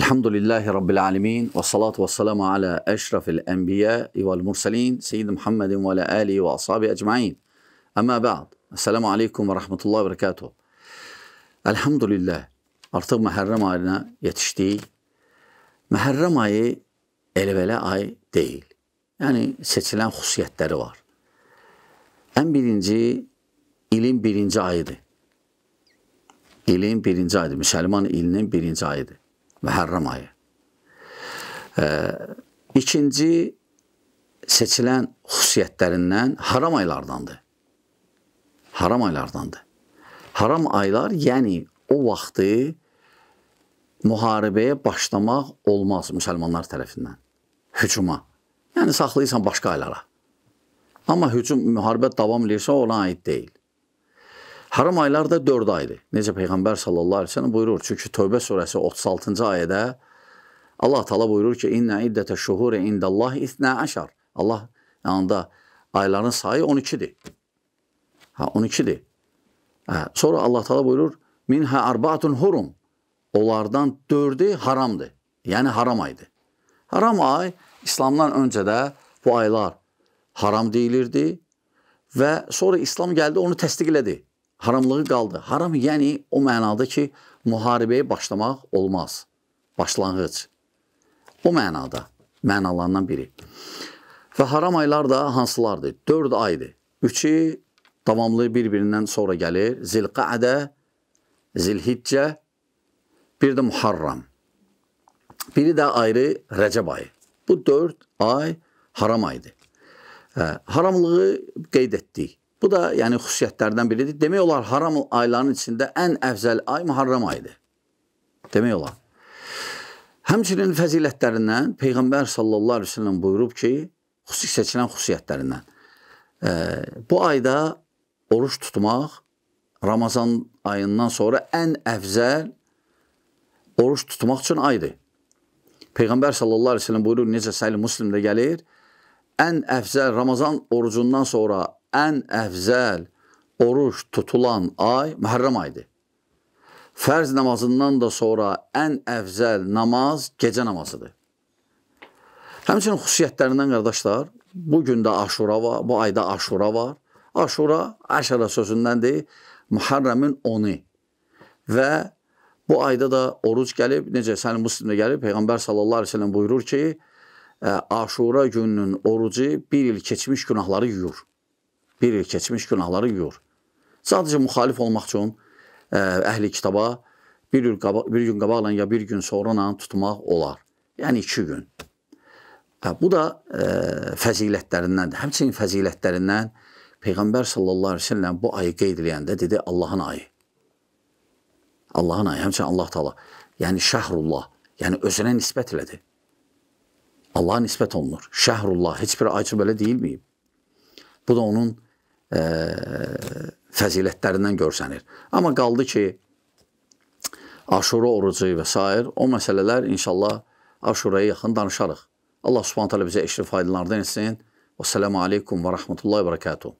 الحمد لله رب العالمين والصلاة والسلام على أشرف الأنبياء والمرسلين سيد محمد وعلى آله وأصحابه أجمعين أما بعد السلام عليكم ورحمة الله وبركاته الحمد lillah artıq Məhərrəm ayına yetişdik. Məhərrəm ayı elə-belə ay deyil. Yəni seçilən xüsusiyyətləri var. Ən birinci ilin birinci ayıdır. İlin birinci ayıdır. Müsəlman ilinin birinci ayıdır. Məhərrəm ayı. E, ikinci seçilən xüsusiyyətlərindən haram aylardandır. Haram aylardandır. Haram aylar, yəni o vaxtı müharibəyə başlamaq olmaz müsəlmanlar tərəfindən. Hücuma. Yəni saxlayırsan başqa aylara. Amma hücum müharibə davam eləyirsə ona aid deyil. Haram aylar da 4 aydır. Necə Peyğəmbər sallallahu əleyhi və səlləm buyurur. Çünki Tövbə surəsi 36-cı ayədə Allah Taala buyurur ki: "İnna iddətə şuhuri indallahi 12." Allah yanında ayların sayı 12-dir. Ha 12-dir. Hə, sonra Allah Taala buyurur: "Minha arbaatun hurum." Onlardan 4-ü haramdır. Yəni haram aydır. Haram ay İslamdan öncə də bu aylar haram deyilirdi və sonra İslam gəldi onu təsdiq elədi. Haramlığı qaldı. Haram yəni o mənada ki, müharibəyə başlamaq olmaz. Başlanğıc. O mənada, mənalarından biri. Və haram aylar da hansılardır? 4 aydır. Üçü davamlı bir-birindən sonra gəlir. Zilqədə, Zilhiccə, bir də Muharram. Biri də ayrı Rəcəb ayı. Bu 4 ay haram aydır. Hə, haramlığı qeyd etdik. Bu da yəni xüsusiyyətlərdən biridir. Demək olar haram aylarının içində ən əfzəl ay Muharram ayıdır. Demək olar. Həmçinin fəzilətlərindən Peyğəmbər sallallahu əleyhi və səlləm buyurub ki, xüsusi seçilən xüsusiyyətlərindən. E, bu ayda oruç tutmaq Ramazan ayından sonra ən əfzəl oruç tutmaq üçün aydır. Peyğəmbər sallallahu əleyhi və səlləm buyurur, necə Səhih Müslimdə gəlir, ən əfzəl Ramazan orucundan sonra ən əfzəl oruç tutulan ay Məhərrəm aydır. Fərz namazından da sonra ən əfzəl namaz gecə namazıdır. Həmçinin xüsusiyyətlərindən qardaşlar, bu gün də Aşura var, bu ayda Aşura var. Aşura Əşərə sözündəndir. Muharrəmin 10-u. Və bu ayda da oruc gəlib, necə sənin müslimdə gəlib, Peyğəmbər sallallahu əleyhi və səlləm buyurur ki, Aşura gününün orucu bir il keçmiş günahları yuyur bir il keçmiş günahları yuyur. Sadəcə müxalif olmaq üçün e, əhli kitaba bir gün, qabaq, bir gün qabaqla ya bir gün sonra tutmaq olar. Yəni iki gün. Bu da e, fəzilətlərindəndir. Həmçinin fəzilətlərindən Peyğəmbər sallallahu əleyhi və səlləm bu ayı qeyd edəndə dedi Allahın ayı. Allahın ayı, həmçinin Allah Taala, yəni şəhrullah, yəni özünə nisbət elədi. Allah'a nisbət olunur. Şəhrullah heç bir ayçı belə deyilməyib. Bu da onun e, fəzilətlərindən görsənir. Amma qaldı ki, Aşura orucu və s. o məsələlər inşallah Aşuraya yaxın danışarıq. Allah subhanətə alə bizə eşri faydalardan etsin. Və sələmu aleykum və rəhmətullahi və bərəkətuhu.